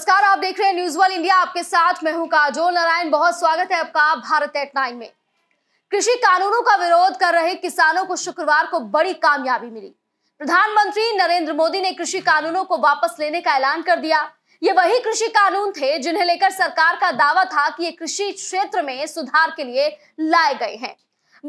नमस्कार आप देख रहे हैं न्यूज वन इंडिया आपके साथ मैं हूं काजोल नारायण बहुत स्वागत है आपका भारत एट नाइन में कृषि कानूनों का विरोध कर रहे किसानों को शुक्रवार को बड़ी कामयाबी मिली प्रधानमंत्री नरेंद्र मोदी ने कृषि कानूनों को वापस लेने का ऐलान कर दिया ये वही कृषि कानून थे जिन्हें लेकर सरकार का दावा था कि ये कृषि क्षेत्र में सुधार के लिए लाए गए हैं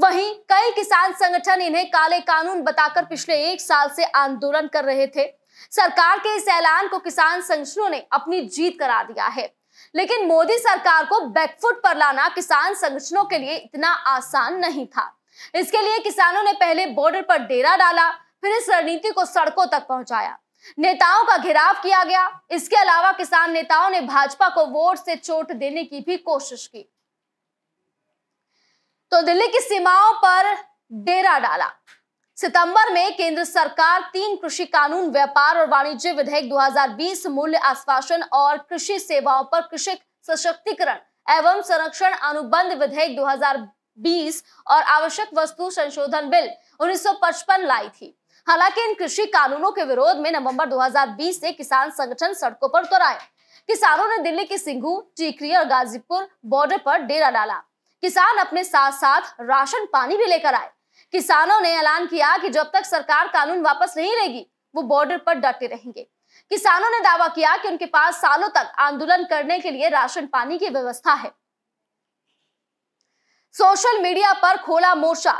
वहीं कई किसान संगठन इन्हें काले कानून बताकर पिछले एक साल से आंदोलन कर रहे थे सरकार के इस ऐलान को किसान संगठनों ने अपनी जीत करा दिया है लेकिन मोदी सरकार को बैकफुट पर लाना किसान संगठनों के लिए इतना आसान नहीं था इसके लिए किसानों ने पहले बॉर्डर पर डेरा डाला फिर इस रणनीति को सड़कों तक पहुंचाया नेताओं का घेराव किया गया इसके अलावा किसान नेताओं ने भाजपा को वोट से चोट देने की भी कोशिश की तो दिल्ली की सीमाओं पर डेरा डाला सितंबर में केंद्र सरकार तीन कृषि कानून व्यापार और वाणिज्य विधेयक 2020 मूल्य आश्वासन और कृषि सेवाओं पर कृषक सशक्तिकरण एवं संरक्षण अनुबंध विधेयक 2020 और आवश्यक वस्तु संशोधन बिल 1955 लाई थी हालांकि इन कृषि कानूनों के विरोध में नवंबर 2020 से किसान संगठन सड़कों पर उतर आए किसानों ने दिल्ली के सिंघू टीकरी और गाजीपुर बॉर्डर पर डेरा डाला किसान अपने साथ साथ राशन पानी भी लेकर आए किसानों ने ऐलान किया कि जब तक सरकार कानून वापस नहीं लेगी वो बॉर्डर पर डटे रहेंगे किसानों ने दावा किया कि उनके पास सालों तक आंदोलन करने के लिए राशन पानी की व्यवस्था है सोशल मीडिया पर खोला मोर्चा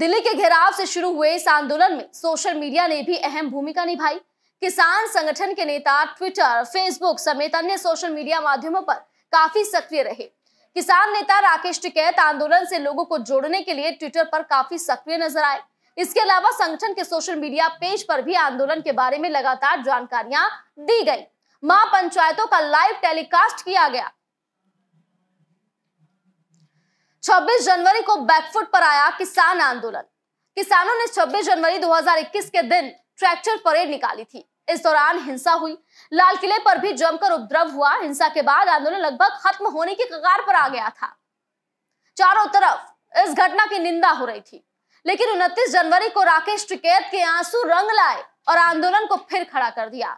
दिल्ली के घेराव से शुरू हुए इस आंदोलन में सोशल मीडिया ने भी अहम भूमिका निभाई किसान संगठन के नेता ट्विटर फेसबुक समेत अन्य सोशल मीडिया माध्यमों पर काफी सक्रिय रहे किसान नेता राकेश टिकैत आंदोलन से लोगों को जोड़ने के लिए ट्विटर पर काफी सक्रिय नजर आए इसके अलावा संगठन के सोशल मीडिया पेज पर भी आंदोलन के बारे में लगातार जानकारियां दी गई मां पंचायतों का लाइव टेलीकास्ट किया गया 26 जनवरी को बैकफुट पर आया किसान आंदोलन किसानों ने 26 जनवरी 2021 के दिन ट्रैक्टर परेड निकाली थी इस दौरान हिंसा हुई लाल किले पर भी जमकर उपद्रव हुआ हिंसा के बाद आंदोलन लगभग खत्म होने की कगार पर आ गया था चारों तरफ इस घटना की निंदा हो रही थी लेकिन 29 जनवरी को राकेश टिकैत के आंसू रंग लाए और आंदोलन को फिर खड़ा कर दिया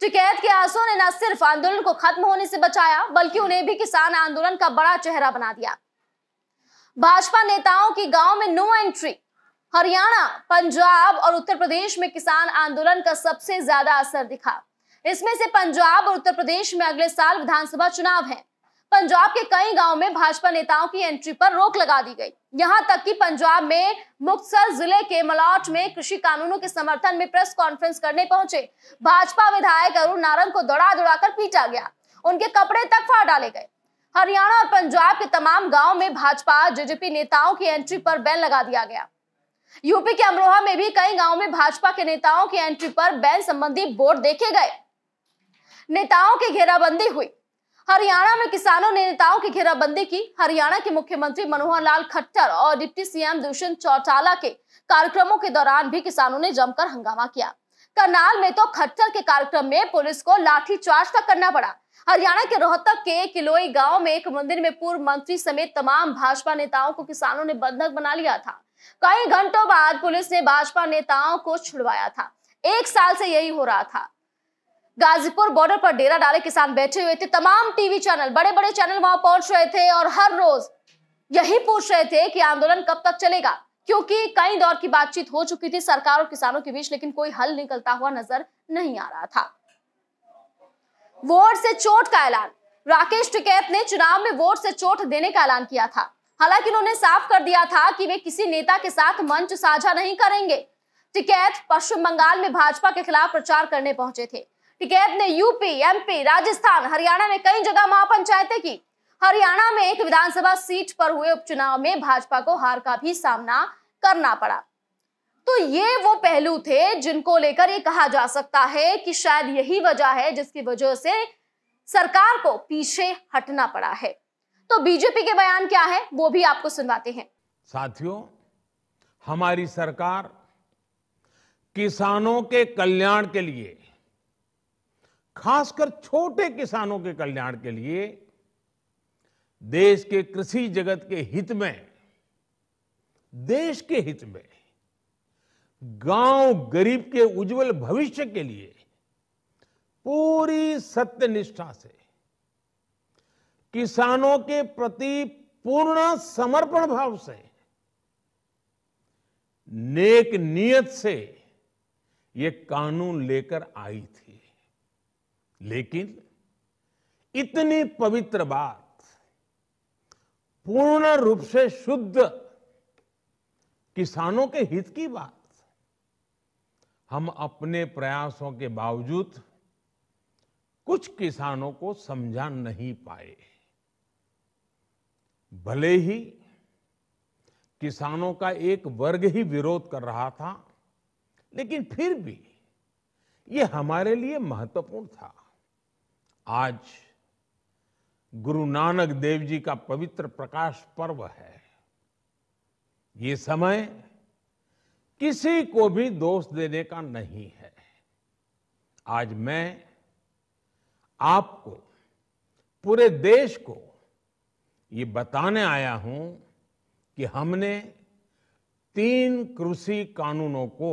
टिकैत के आंसू ने न सिर्फ आंदोलन को खत्म होने से बचाया बल्कि उन्हें भी किसान आंदोलन का बड़ा चेहरा बना दिया भाजपा नेताओं की गांव में नो एंट्री हरियाणा पंजाब और उत्तर प्रदेश में किसान आंदोलन का सबसे ज्यादा असर दिखा इसमें से पंजाब और उत्तर प्रदेश में अगले साल विधानसभा चुनाव है पंजाब के कई गांव में भाजपा नेताओं की एंट्री पर रोक लगा दी गई यहां तक कि पंजाब में मुक्तसर जिले के मलाट में कृषि कानूनों के समर्थन में प्रेस कॉन्फ्रेंस करने पहुंचे भाजपा विधायक अरुण नारंग को दौड़ा दौड़ा पीटा गया उनके कपड़े तक फाड़ डाले गए हरियाणा और पंजाब के तमाम गाँव में भाजपा जेजेपी नेताओं की एंट्री पर बैन लगा दिया गया यूपी के अमरोहा में भी कई गांव में भाजपा के नेताओं की एंट्री पर बैन संबंधी बोर्ड देखे गए नेताओं की घेराबंदी हुई हरियाणा में किसानों ने नेताओं की घेराबंदी की हरियाणा के मुख्यमंत्री मनोहर लाल खट्टर और डिप्टी सीएम दुष्यंत चौटाला के कार्यक्रमों के दौरान भी किसानों ने जमकर हंगामा किया करनाल में तो खट्टर के कार्यक्रम में पुलिस को लाठीचार्ज तक करना पड़ा हरियाणा के रोहतक के किलोई गांव में एक मंदिर में पूर्व मंत्री समेत तमाम भाजपा नेताओं को किसानों ने बंधक बना लिया था कई घंटों बाद पुलिस ने भाजपा नेताओं को छुड़वाया था एक साल से यही हो रहा था गाजीपुर बॉर्डर पर डेरा डाले किसान बैठे हुए थे तमाम टीवी चैनल बड़े बड़े चैनल वहां पहुंच रहे थे और हर रोज यही पूछ रहे थे कि आंदोलन कब तक चलेगा क्योंकि कई दौर की बातचीत हो चुकी थी सरकार और किसानों के बीच लेकिन कोई हल निकलता हुआ नजर नहीं आ रहा था वोट से चोट का ऐलान राकेश टिकैत ने चुनाव में वोट से चोट देने का ऐलान किया था हालांकि उन्होंने साफ कर दिया था कि वे किसी नेता के साथ मंच साझा नहीं करेंगे टिकैत पश्चिम बंगाल में भाजपा के खिलाफ प्रचार करने पहुंचे थे टिकैत ने यूपी एमपी राजस्थान हरियाणा में कई जगह महापंचायतें की हरियाणा में एक विधानसभा सीट पर हुए उपचुनाव में भाजपा को हार का भी सामना करना पड़ा तो ये वो पहलू थे जिनको लेकर ये कहा जा सकता है कि शायद यही वजह है जिसकी वजह से सरकार को पीछे हटना पड़ा है तो बीजेपी के बयान क्या है वो भी आपको सुनवाते हैं साथियों हमारी सरकार किसानों के कल्याण के लिए खासकर छोटे किसानों के कल्याण के लिए देश के कृषि जगत के हित में देश के हित में गांव गरीब के उज्जवल भविष्य के लिए पूरी सत्यनिष्ठा से किसानों के प्रति पूर्ण समर्पण भाव से नेक नियत से ये कानून लेकर आई थी लेकिन इतनी पवित्र बात पूर्ण रूप से शुद्ध किसानों के हित की बात हम अपने प्रयासों के बावजूद कुछ किसानों को समझा नहीं पाए भले ही किसानों का एक वर्ग ही विरोध कर रहा था लेकिन फिर भी ये हमारे लिए महत्वपूर्ण था आज गुरु नानक देव जी का पवित्र प्रकाश पर्व है ये समय किसी को भी दोष देने का नहीं है आज मैं आपको पूरे देश को ये बताने आया हूं कि हमने तीन कृषि कानूनों को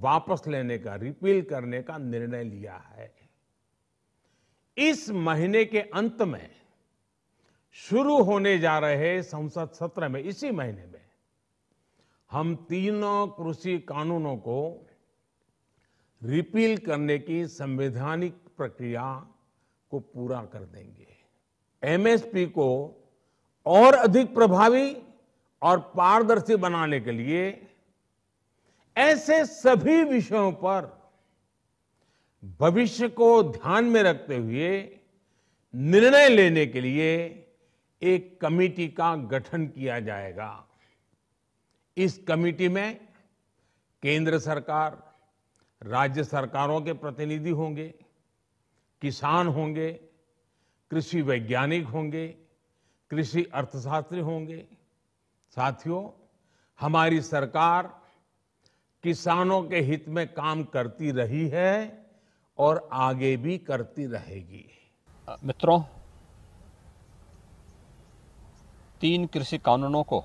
वापस लेने का रिपील करने का निर्णय लिया है इस महीने के अंत में शुरू होने जा रहे संसद सत्र में इसी महीने में हम तीनों कृषि कानूनों को रिपील करने की संवैधानिक प्रक्रिया को पूरा कर देंगे एमएसपी को और अधिक प्रभावी और पारदर्शी बनाने के लिए ऐसे सभी विषयों पर भविष्य को ध्यान में रखते हुए निर्णय लेने के लिए एक कमेटी का गठन किया जाएगा इस कमेटी में केंद्र सरकार राज्य सरकारों के प्रतिनिधि होंगे किसान होंगे कृषि वैज्ञानिक होंगे कृषि अर्थशास्त्री होंगे साथियों हमारी सरकार किसानों के हित में काम करती रही है और आगे भी करती रहेगी मित्रों तीन कृषि कानूनों को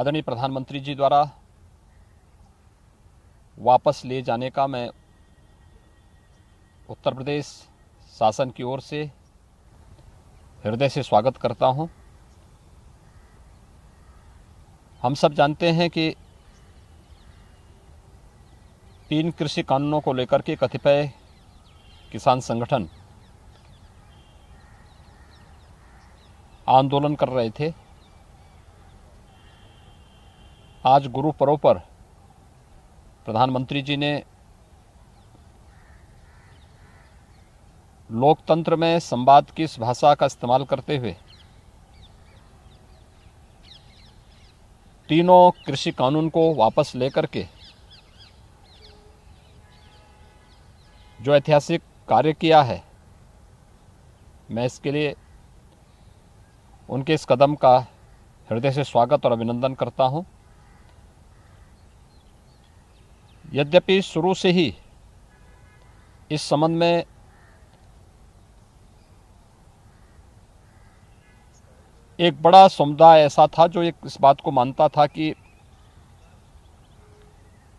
आदरणीय प्रधानमंत्री जी द्वारा वापस ले जाने का मैं उत्तर प्रदेश शासन की ओर से हृदय से स्वागत करता हूं। हम सब जानते हैं कि तीन कृषि कानूनों को लेकर के कतिपय किसान संगठन आंदोलन कर रहे थे आज गुरु पर्व पर प्रधानमंत्री जी ने लोकतंत्र में संवाद की इस भाषा का इस्तेमाल करते हुए तीनों कृषि कानून को वापस लेकर के जो ऐतिहासिक कार्य किया है मैं इसके लिए उनके इस कदम का हृदय से स्वागत और अभिनंदन करता हूं। यद्यपि शुरू से ही इस संबंध में एक बड़ा समुदाय ऐसा था जो एक इस बात को मानता था कि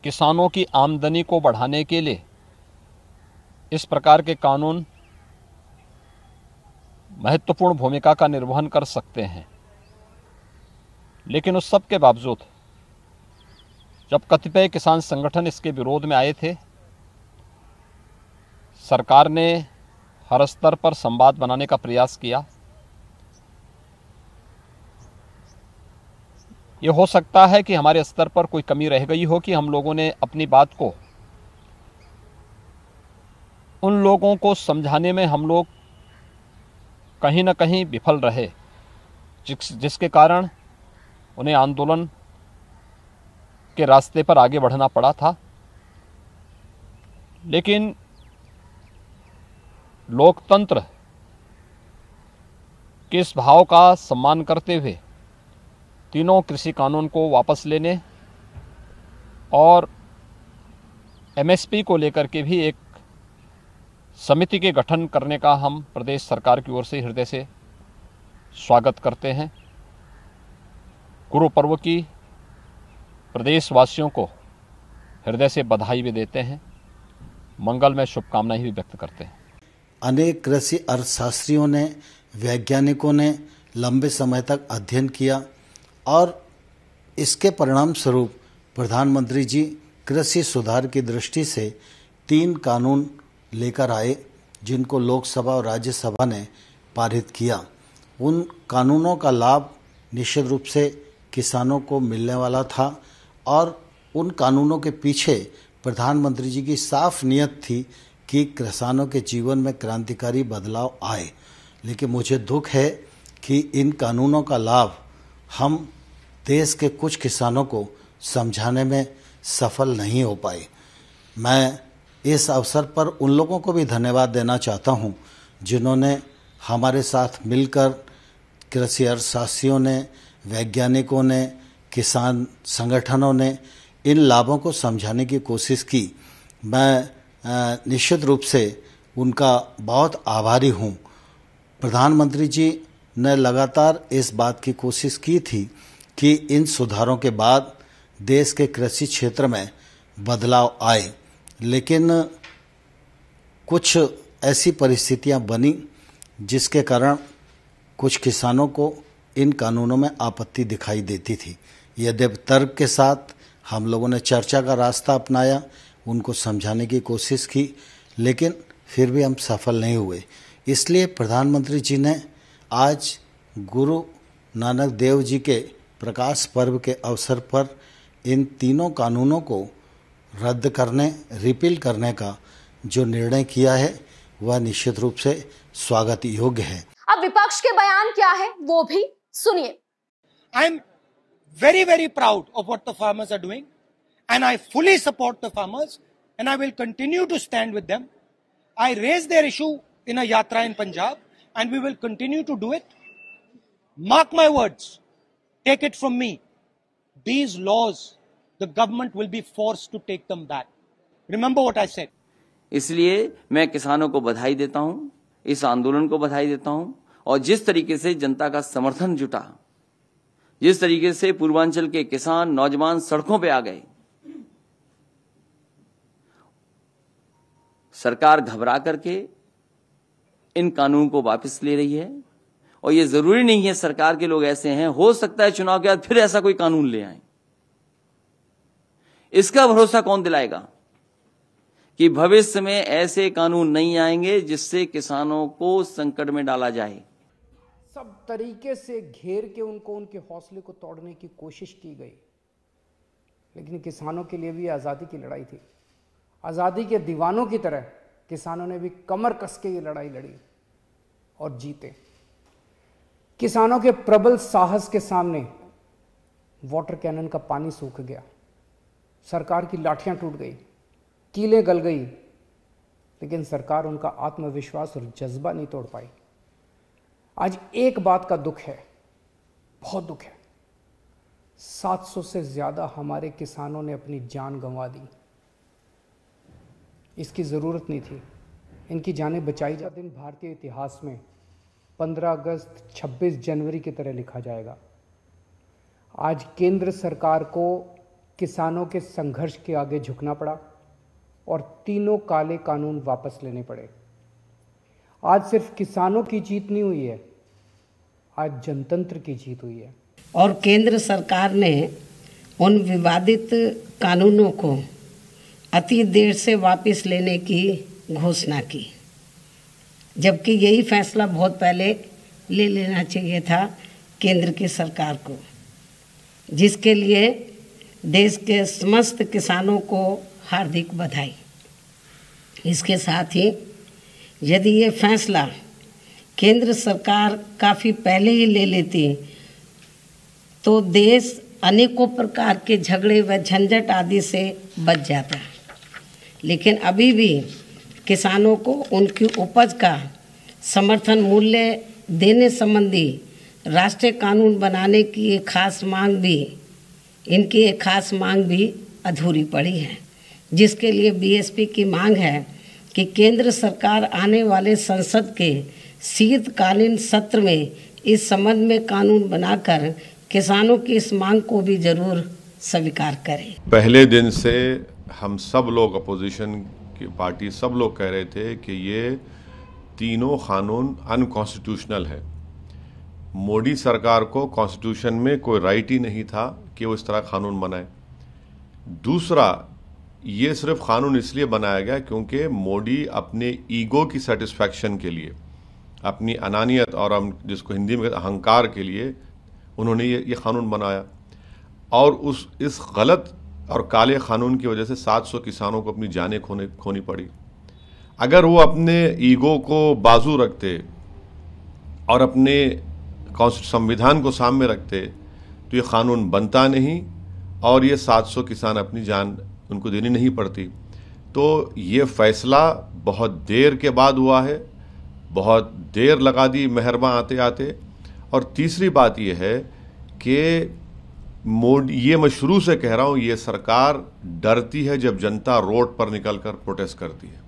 किसानों की आमदनी को बढ़ाने के लिए इस प्रकार के कानून महत्वपूर्ण भूमिका का निर्वहन कर सकते हैं लेकिन उस सब के बावजूद जब कतिपय किसान संगठन इसके विरोध में आए थे सरकार ने हर स्तर पर संवाद बनाने का प्रयास किया ये हो सकता है कि हमारे स्तर पर कोई कमी रह गई हो कि हम लोगों ने अपनी बात को उन लोगों को समझाने में हम लोग कहीं ना कहीं विफल रहे जिस जिसके कारण उन्हें आंदोलन के रास्ते पर आगे बढ़ना पड़ा था लेकिन लोकतंत्र के इस भाव का सम्मान करते हुए तीनों कृषि कानून को वापस लेने और एमएसपी को लेकर के भी एक समिति के गठन करने का हम प्रदेश सरकार की ओर से हृदय से स्वागत करते हैं गुरु पर्व की प्रदेशवासियों को हृदय से बधाई भी देते हैं मंगल में शुभकामनाएं भी व्यक्त करते हैं अनेक कृषि अर्थशास्त्रियों ने वैज्ञानिकों ने लंबे समय तक अध्ययन किया और इसके परिणाम स्वरूप प्रधानमंत्री जी कृषि सुधार की दृष्टि से तीन कानून लेकर आए जिनको लोकसभा और राज्यसभा ने पारित किया उन कानूनों का लाभ निश्चित रूप से किसानों को मिलने वाला था और उन कानूनों के पीछे प्रधानमंत्री जी की साफ नीयत थी कि किसानों के जीवन में क्रांतिकारी बदलाव आए लेकिन मुझे दुख है कि इन कानूनों का लाभ हम देश के कुछ किसानों को समझाने में सफल नहीं हो पाई मैं इस अवसर पर उन लोगों को भी धन्यवाद देना चाहता हूं जिन्होंने हमारे साथ मिलकर कृषि अर्थशास्त्रियों ने वैज्ञानिकों ने किसान संगठनों ने इन लाभों को समझाने की कोशिश की मैं निश्चित रूप से उनका बहुत आभारी हूँ प्रधानमंत्री जी ने लगातार इस बात की कोशिश की थी कि इन सुधारों के बाद देश के कृषि क्षेत्र में बदलाव आए लेकिन कुछ ऐसी परिस्थितियां बनी जिसके कारण कुछ किसानों को इन कानूनों में आपत्ति दिखाई देती थी यद्यप तर्क के साथ हम लोगों ने चर्चा का रास्ता अपनाया उनको समझाने की कोशिश की लेकिन फिर भी हम सफल नहीं हुए इसलिए प्रधानमंत्री जी ने आज गुरु नानक देव जी के प्रकाश पर्व के अवसर पर इन तीनों कानूनों को रद्द करने रिपील करने का जो निर्णय किया है वह निश्चित रूप से स्वागत योग्य है अब विपक्ष के बयान क्या है वो भी सुनिए I am very very proud of what the farmers are doing and I fully support the farmers and I will continue to stand with I raise their issue in यात्रा in Punjab and we will continue to do it mark my words Take it from me. These laws, the government will be forced to take them back. Remember what I said. इसलिए मैं किसानों को बधाई देता हूं इस आंदोलन को बधाई देता हूं और जिस तरीके से जनता का समर्थन जुटा जिस तरीके से पूर्वांचल के किसान नौजवान सड़कों पे आ गए सरकार घबरा करके इन कानून को वापस ले रही है और ये जरूरी नहीं है सरकार के लोग ऐसे हैं हो सकता है चुनाव के बाद फिर ऐसा कोई कानून ले आए इसका भरोसा कौन दिलाएगा कि भविष्य में ऐसे कानून नहीं आएंगे जिससे किसानों को संकट में डाला जाए सब तरीके से घेर के उनको उनके हौसले को तोड़ने की कोशिश की गई लेकिन किसानों के लिए भी आज़ादी की लड़ाई थी आज़ादी के दीवानों की तरह किसानों ने भी कमर कस के ये लड़ाई लड़ी और जीते किसानों के प्रबल साहस के सामने वाटर कैनन का पानी सूख गया सरकार की लाठियां टूट गई कीलें गल गई लेकिन सरकार उनका आत्मविश्वास और जज्बा नहीं तोड़ पाई आज एक बात का दुख है बहुत दुख है 700 से ज़्यादा हमारे किसानों ने अपनी जान गंवा दी इसकी ज़रूरत नहीं थी इनकी जानें बचाई जा दिन भारतीय इतिहास में 15 अगस्त 26 जनवरी की तरह लिखा जाएगा आज केंद्र सरकार को किसानों के संघर्ष के आगे झुकना पड़ा और तीनों काले कानून वापस लेने पड़े आज सिर्फ किसानों की जीत नहीं हुई है आज जनतंत्र की जीत हुई है और केंद्र सरकार ने उन विवादित कानूनों को अति देर से वापस लेने की घोषणा की जबकि यही फैसला बहुत पहले ले लेना चाहिए था केंद्र की सरकार को जिसके लिए देश के समस्त किसानों को हार्दिक बधाई इसके साथ ही यदि ये फैसला केंद्र सरकार काफ़ी पहले ही ले लेती तो देश अनेकों प्रकार के झगड़े व झंझट आदि से बच जाता लेकिन अभी भी किसानों को उनकी उपज का समर्थन मूल्य देने संबंधी राष्ट्रीय कानून बनाने की एक खास मांग भी इनकी एक खास मांग भी अधूरी पड़ी है जिसके लिए बीएसपी की मांग है कि केंद्र सरकार आने वाले संसद के शीतकालीन सत्र में इस संबंध में कानून बनाकर किसानों की इस मांग को भी जरूर स्वीकार करें पहले दिन से हम सब लोग अपोजिशन कि पार्टी सब लोग कह रहे थे कि ये तीनों कानून अनकॉन्स्टिट्यूशनल है मोदी सरकार को कॉन्स्टिट्यूशन में कोई राइट ही नहीं था कि वो इस तरह कानून बनाए दूसरा ये सिर्फ कानून इसलिए बनाया गया क्योंकि मोदी अपने ईगो की सेटिस्फैक्शन के लिए अपनी अनानियत और हम जिसको हिंदी में अहंकार के लिए उन्होंने ये ये कानून बनाया और उस इस गलत और काले कानून की वजह से 700 किसानों को अपनी जानें खोने खोनी पड़ी अगर वो अपने ईगो को बाजू रखते और अपने संविधान को सामने रखते तो ये कानून बनता नहीं और ये 700 किसान अपनी जान उनको देनी नहीं पड़ती तो ये फैसला बहुत देर के बाद हुआ है बहुत देर लगा दी मेहरबा आते आते और तीसरी बात यह है कि मोड ये मैं शुरू से कह रहा हूं ये सरकार डरती है जब जनता रोड पर निकलकर प्रोटेस्ट करती है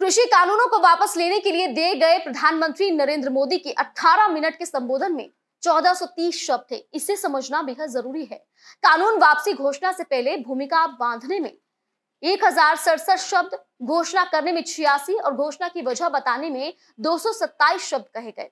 कृषि कानूनों को वापस लेने के लिए दे गए प्रधानमंत्री नरेंद्र मोदी की 18 मिनट के संबोधन में 1430 शब्द थे इसे समझना बेहद जरूरी है कानून वापसी घोषणा से पहले भूमिका बांधने में एक शब्द घोषणा करने में छियासी और घोषणा की वजह बताने में दो शब्द कहे गए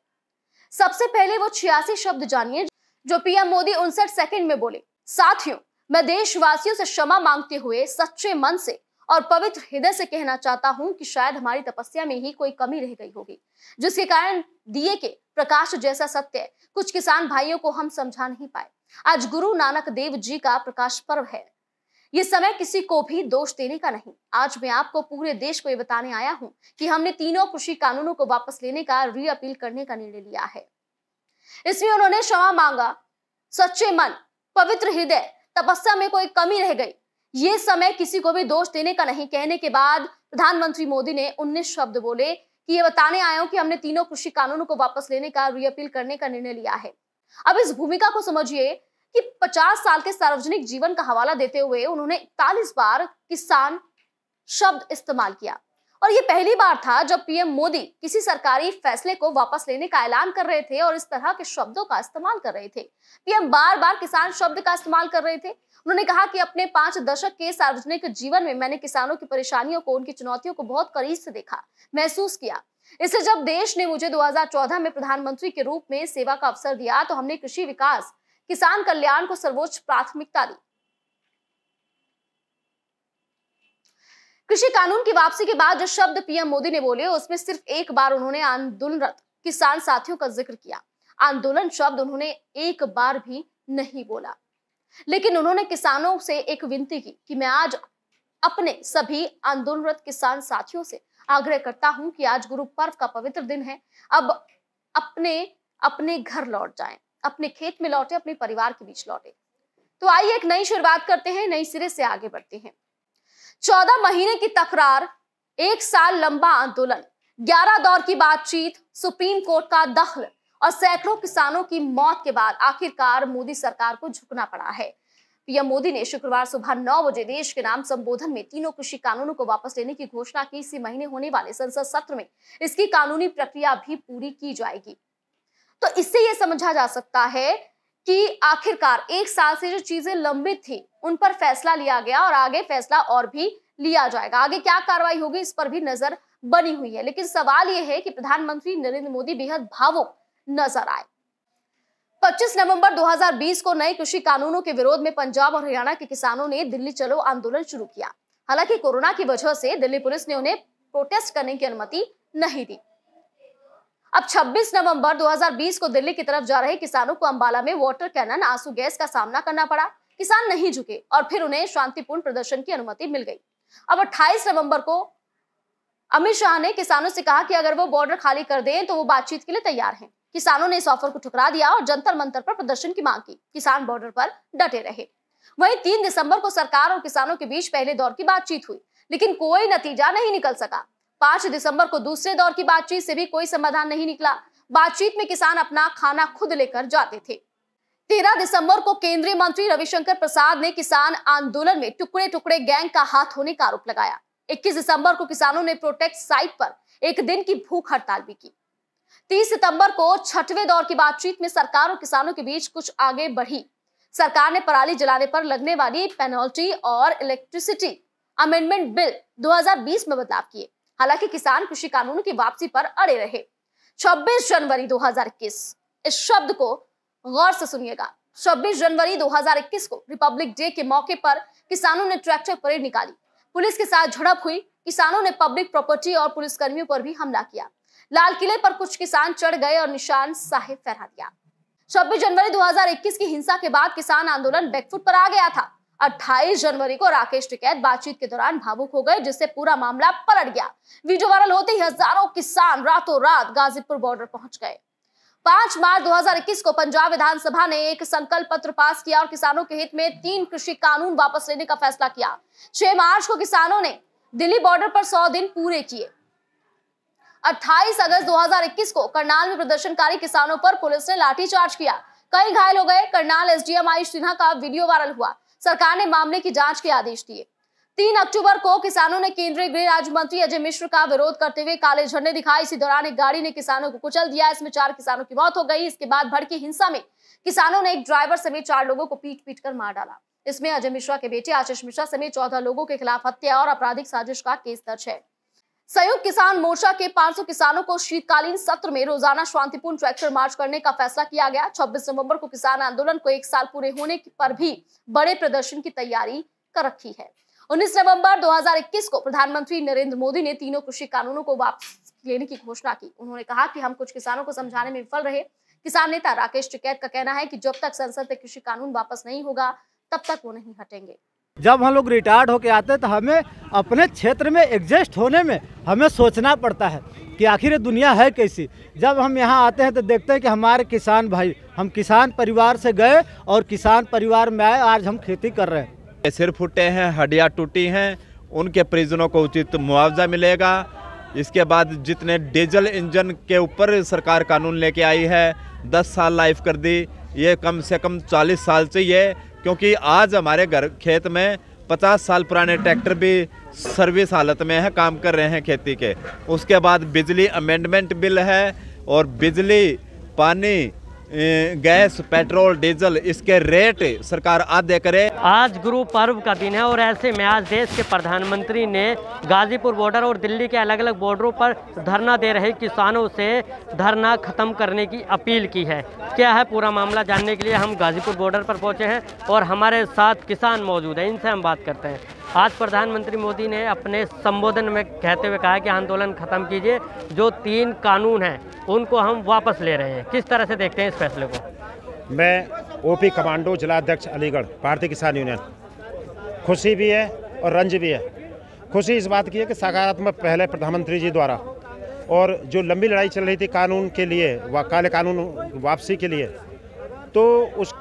सबसे पहले वो छियासी शब्द जानिए जो पीएम मोदी उनसठ सेकंड में बोले साथियों मैं देशवासियों से क्षमा मांगते हुए सच्चे मन से और पवित्र हृदय से कहना चाहता हूं कि शायद हमारी तपस्या में ही कोई कमी रह गई होगी जिसके कारण दिए के प्रकाश जैसा सत्य कुछ किसान भाइयों को हम समझा नहीं पाए आज गुरु नानक देव जी का प्रकाश पर्व है ये समय किसी को भी दोष देने का नहीं आज मैं आपको पूरे देश को ये बताने आया हूँ कि हमने तीनों कृषि कानूनों को वापस लेने का री अपील करने का निर्णय लिया है इसमें उन्होंने क्षमा मांगा सच्चे मन पवित्र हृदय तपस्या में कोई कमी रह गई ये समय किसी को भी दोष देने का नहीं कहने के बाद प्रधानमंत्री मोदी ने उन्नीस शब्द बोले कि ये बताने आयो कि हमने तीनों कृषि कानूनों को वापस लेने का रीअपील करने का निर्णय लिया है अब इस भूमिका को समझिए कि 50 साल के सार्वजनिक जीवन का हवाला देते हुए उन्होंने इकतालीस बार किसान शब्द इस्तेमाल किया और ये पहली बार था जब पीएम मोदी किसी सरकारी फैसले को वापस लेने का ऐलान कर रहे थे और इस तरह के शब्दों का इस्तेमाल कर रहे थे पीएम बार बार किसान शब्द का इस्तेमाल कर रहे थे उन्होंने कहा कि अपने पांच दशक के सार्वजनिक जीवन में मैंने किसानों की परेशानियों को उनकी चुनौतियों को बहुत करीब से देखा महसूस किया इससे जब देश ने मुझे 2014 में प्रधानमंत्री के रूप में सेवा का अवसर दिया तो हमने कृषि विकास किसान कल्याण को सर्वोच्च प्राथमिकता दी कृषि कानून की वापसी के बाद जो शब्द पीएम मोदी ने बोले उसमें सिर्फ एक बार उन्होंने आंदोलनरत किसान साथियों का जिक्र किया आंदोलन शब्द उन्होंने एक बार भी नहीं बोला लेकिन उन्होंने किसानों से एक विनती की कि मैं आज अपने सभी आंदोलनरत किसान साथियों से आग्रह करता हूं कि आज गुरु पर्व का पवित्र दिन है अब अपने अपने घर लौट जाएं अपने खेत में लौटे अपने परिवार के बीच लौटे तो आइए एक नई शुरुआत करते हैं नई सिरे से आगे बढ़ते हैं चौदह महीने की तकरार एक साल लंबा आंदोलन ग्यारह दौर की बातचीत सुप्रीम कोर्ट का दखल और सैकड़ों किसानों की मौत के बाद आखिरकार मोदी सरकार को झुकना पड़ा है पीएम मोदी ने शुक्रवार सुबह नौ बजे देश के नाम संबोधन में तीनों कृषि कानूनों को वापस लेने की घोषणा की इसी महीने होने वाले संसद सत्र में इसकी कानूनी प्रक्रिया भी पूरी की जाएगी तो इससे यह समझा जा सकता है कि आखिरकार एक साल से जो चीजें लंबित थी उन पर फैसला लिया गया और आगे फैसला और भी लिया जाएगा आगे क्या कार्रवाई होगी इस पर भी नजर बनी हुई है लेकिन सवाल यह है कि प्रधानमंत्री नरेंद्र मोदी बेहद भावुक नजर आए 25 नवंबर 2020 को नए कृषि कानूनों के विरोध में पंजाब और हरियाणा के किसानों ने दिल्ली चलो आंदोलन शुरू किया हालांकि कोरोना की वजह से दिल्ली पुलिस ने उन्हें प्रोटेस्ट करने की अनुमति नहीं दी अब 26 नवंबर 2020 को दिल्ली की तरफ जा रहे किसानों को अंबाला में वाटर कैनन आंसू गैस का सामना करना पड़ा किसान नहीं झुके और फिर उन्हें शांतिपूर्ण प्रदर्शन की अनुमति मिल गई अब 28 नवंबर को अमित शाह ने किसानों से कहा कि अगर वो बॉर्डर खाली कर दें तो वो बातचीत के लिए तैयार हैं किसानों ने इस ऑफर को ठुकरा दिया और जंतर मंतर पर प्रदर्शन की मांग की किसान बॉर्डर पर डटे रहे वहीं तीन दिसंबर को सरकार और किसानों के बीच पहले दौर की बातचीत हुई लेकिन कोई नतीजा नहीं निकल सका पांच दिसंबर को दूसरे दौर की बातचीत से भी कोई समाधान नहीं निकला बातचीत में किसान अपना खाना खुद लेकर जाते थे तेरह दिसंबर को केंद्रीय मंत्री रविशंकर प्रसाद ने किसान आंदोलन में टुकड़े टुकड़े गैंग का हाथ होने का आरोप लगाया 21 दिसंबर को किसानों ने प्रोटेक्ट साइट पर एक दिन की भूख हड़ताल भी की 30 सितंबर को छठवें दौर की बातचीत में सरकार और किसानों के बीच कुछ आगे बढ़ी सरकार ने पराली जलाने पर लगने वाली पेनल्टी और इलेक्ट्रिसिटी अमेंडमेंट बिल 2020 में बदलाव किए हालांकि किसान कृषि कानून की वापसी पर अड़े रहे 26 जनवरी 2021 इस शब्द को गौर से सुनिएगा 26 जनवरी 2021 को रिपब्लिक डे के मौके पर किसानों ने ट्रैक्टर परेड निकाली पुलिस के साथ झड़प हुई किसानों ने पब्लिक प्रॉपर्टी और पुलिसकर्मियों पर भी हमला किया लाल किले पर कुछ किसान चढ़ गए और निशान साहिब फहरा दिया छब्बीस जनवरी 2021 की हिंसा के बाद किसान आंदोलन बैकफुट पर आ गया था 28 जनवरी को राकेश टिकैत बातचीत के दौरान भावुक हो गए जिससे पूरा मामला पलट गया वीडियो वायरल होते ही हजारों किसान रातों रात गाजीपुर बॉर्डर पहुंच गए पांच मार्च 2021 को पंजाब विधानसभा ने एक संकल्प पत्र पास किया और किसानों के हित में तीन कृषि कानून वापस लेने का फैसला किया छह मार्च को किसानों ने दिल्ली बॉर्डर पर सौ दिन पूरे किए 28 अगस्त 2021 को करनाल में प्रदर्शनकारी किसानों पर पुलिस ने लाठीचार्ज किया कई घायल हो गए करनाल एसडीएम आयुष सिन्हा का वीडियो वायरल हुआ सरकार ने मामले की जांच के आदेश दिए तीन अक्टूबर को किसानों ने केंद्रीय गृह राज्य मंत्री अजय मिश्र का विरोध करते हुए काले झंडे दिखाए इसी दौरान एक गाड़ी ने किसानों को कुचल दिया इसमें चार किसानों की मौत हो गई इसके बाद भड़की हिंसा में किसानों ने एक ड्राइवर समेत चार लोगों को पीट पीट कर मार डाला इसमें अजय मिश्रा के बेटे आशीष मिश्रा समेत चौदह लोगों के खिलाफ हत्या और आपराधिक साजिश का केस दर्ज है संयुक्त किसान मोर्चा के 500 किसानों को शीतकालीन सत्र में रोजाना शांतिपूर्ण ट्रैक्टर मार्च करने का फैसला किया गया 26 नवंबर को किसान आंदोलन को एक साल पूरे होने पर भी बड़े प्रदर्शन की तैयारी कर रखी है 19 नवंबर 2021 को प्रधानमंत्री नरेंद्र मोदी ने तीनों कृषि कानूनों को वापस लेने की घोषणा की उन्होंने कहा कि हम कुछ किसानों को समझाने में विफल रहे किसान नेता राकेश टिकैत का कहना है कि जब तक संसद में कृषि कानून वापस नहीं होगा तब तक वो नहीं हटेंगे जब हम लोग रिटायर्ड होके आते हैं तो हमें अपने क्षेत्र में एग्जस्ट होने में हमें सोचना पड़ता है कि आखिर दुनिया है कैसी जब हम यहाँ आते हैं तो देखते हैं कि हमारे किसान भाई हम किसान परिवार से गए और किसान परिवार में आए आज हम खेती कर रहे हैं सिर फूटे हैं हड्डियाँ टूटी हैं उनके परिजनों को उचित मुआवजा मिलेगा इसके बाद जितने डीजल इंजन के ऊपर सरकार कानून लेके आई है दस साल लाइफ कर दी ये कम से कम 40 साल से ही है क्योंकि आज हमारे घर खेत में 50 साल पुराने ट्रैक्टर भी सर्विस हालत में है काम कर रहे हैं खेती के उसके बाद बिजली अमेंडमेंट बिल है और बिजली पानी गैस पेट्रोल डीजल इसके रेट सरकार आधे करे आज गुरु पर्व का दिन है और ऐसे में आज देश के प्रधानमंत्री ने गाजीपुर बॉर्डर और दिल्ली के अलग अलग बॉर्डरों पर धरना दे रहे किसानों से धरना खत्म करने की अपील की है क्या है पूरा मामला जानने के लिए हम गाजीपुर बॉर्डर पर पहुंचे हैं और हमारे साथ किसान मौजूद है इनसे हम बात करते हैं आज प्रधानमंत्री मोदी ने अपने संबोधन में कहते हुए कहा कि आंदोलन खत्म कीजिए जो तीन कानून हैं उनको हम वापस ले रहे हैं किस तरह से देखते हैं इस फैसले को मैं ओपी कमांडो जिलाध्यक्ष अलीगढ़ भारतीय किसान यूनियन खुशी भी है और रंज भी है खुशी इस बात की है कि सकारात्मक पहले प्रधानमंत्री जी द्वारा और जो लंबी लड़ाई चल रही थी कानून के लिए व काले कानून वापसी के लिए तो उस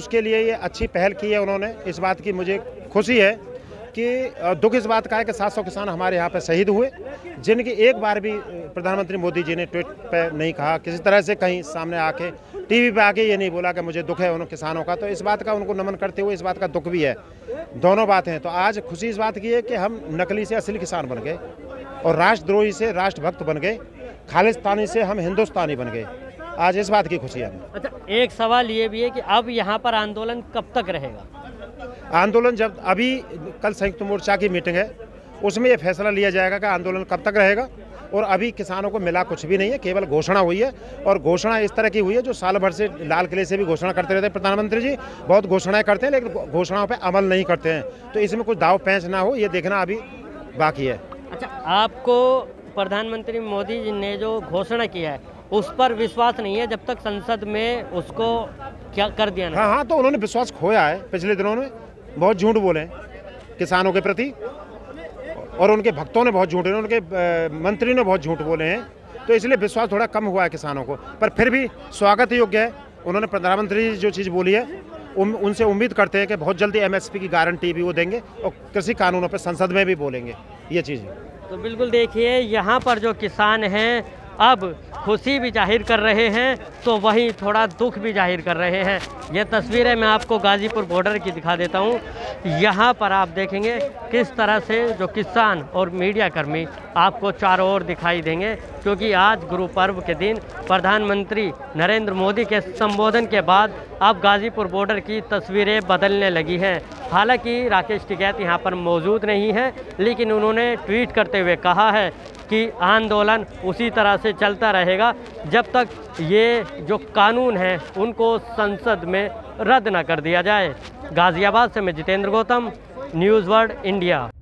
उसके लिए ये अच्छी पहल की है उन्होंने इस बात की मुझे खुशी है कि दुख इस बात का है कि 700 किसान हमारे यहाँ पर शहीद हुए जिनकी एक बार भी प्रधानमंत्री मोदी जी ने ट्वीट पर नहीं कहा किसी तरह से कहीं सामने आके टीवी पे आके ये नहीं बोला कि मुझे दुख है उन किसानों का तो इस बात का उनको नमन करते हुए इस बात का दुख भी है दोनों बात हैं तो आज खुशी इस बात की है कि हम नकली से असली किसान बन गए और राष्ट्रद्रोही से राष्ट्रभक्त बन गए खालिस्तानी से हम हिंदुस्तानी बन गए आज इस बात की खुशी है अच्छा एक सवाल ये भी है कि अब यहाँ पर आंदोलन कब तक रहेगा आंदोलन जब अभी कल संयुक्त मोर्चा की मीटिंग है उसमें यह फैसला लिया जाएगा कि आंदोलन कब तक रहेगा और अभी किसानों को मिला कुछ भी नहीं है केवल घोषणा हुई है और घोषणा इस तरह की हुई है जो साल भर से लाल किले से भी घोषणा करते रहते हैं प्रधानमंत्री जी बहुत घोषणाएं करते हैं लेकिन घोषणाओं पर अमल नहीं करते हैं तो इसमें कुछ दाव पैंच ना हो ये देखना अभी बाकी है अच्छा आपको प्रधानमंत्री मोदी जी ने जो घोषणा किया है उस पर विश्वास नहीं है जब तक संसद में उसको क्या कर दिया हाँ हाँ तो उन्होंने विश्वास खोया है पिछले दिनों में बहुत झूठ बोले किसानों के प्रति और उनके भक्तों ने बहुत झूठ बोले उनके मंत्री ने बहुत झूठ बोले हैं तो इसलिए विश्वास थोड़ा कम हुआ है किसानों को पर फिर भी स्वागत योग्य है उन्होंने प्रधानमंत्री जो चीज़ बोली है उन, उनसे उम्मीद करते हैं कि बहुत जल्दी एमएसपी की गारंटी भी वो देंगे और कृषि कानूनों पर संसद में भी बोलेंगे ये चीज़ तो बिल्कुल देखिए यहाँ पर जो किसान हैं अब खुशी भी जाहिर कर रहे हैं तो वहीं थोड़ा दुख भी जाहिर कर रहे हैं ये तस्वीरें मैं आपको गाज़ीपुर बॉर्डर की दिखा देता हूँ यहाँ पर आप देखेंगे किस तरह से जो किसान और मीडिया कर्मी आपको चारों ओर दिखाई देंगे क्योंकि आज गुरु पर्व के दिन प्रधानमंत्री नरेंद्र मोदी के संबोधन के बाद अब गाज़ीपुर बॉर्डर की तस्वीरें बदलने लगी हैं हालांकि राकेश टिकैत यहाँ पर मौजूद नहीं है लेकिन उन्होंने ट्वीट करते हुए कहा है कि आंदोलन उसी तरह से चलता रहेगा जब तक ये जो कानून हैं उनको संसद में रद्द न कर दिया जाए गाज़ियाबाद से मैं Jitendra Gautam News World India